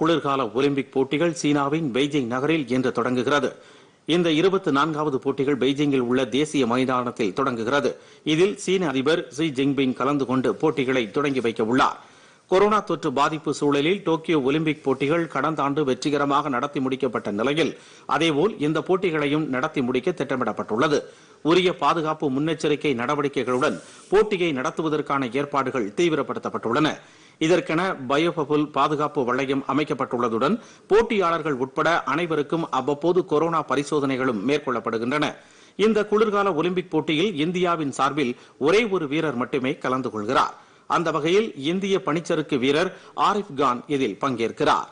குளிர்கால ஒலிம்பிக் போட்டிகள் சீனாவின் பெய்ஜிங் நகரில் இன்று தொடங்குகிறது இந்த இருபத்தி நான்காவது போட்டிகள் பெய்ஜிங்கில் உள்ள தேசிய மைதானத்தில் தொடங்குகிறது இதில் சீன அதிபர் ஸி ஜின்பிங் கலந்து கொண்டு போட்டிகளை தொடங்கி வைக்க உள்ளார் கொரோனா தொற்று பாதிப்பு சூழலில் டோக்கியோ ஒலிம்பிக் போட்டிகள் கடந்த ஆண்டு வெற்றிகரமாக நடத்தி முடிக்கப்பட்ட நிலையில் அதேபோல் இந்த போட்டிகளையும் நடத்தி முடிக்க திட்டமிடப்பட்டுள்ளது உரிய பாதுகாப்பு முன்னெச்சரிக்கை நடவடிக்கைகளுடன் போட்டியை நடத்துவதற்கான ஏற்பாடுகள் தீவிரப்படுத்தப்பட்டுள்ளன இதற்கென பயோபபுல் பாதுகாப்பு வளையம் அமைக்கப்பட்டுள்ளதுடன் போட்டியாளர்கள் உட்பட அனைவருக்கும் அவ்வப்போது கொரோனா பரிசோதனைகளும் மேற்கொள்ளப்படுகின்றன இந்த குளிர்கால ஒலிம்பிக் போட்டியில் இந்தியாவின் சார்பில் ஒரே ஒரு வீரர் மட்டுமே கலந்து கொள்கிறார் அந்த வகையில் இந்திய பனிச்சறுக்கு வீரர் ஆரிஃப் கான் இதில் பங்கேற்கிறார்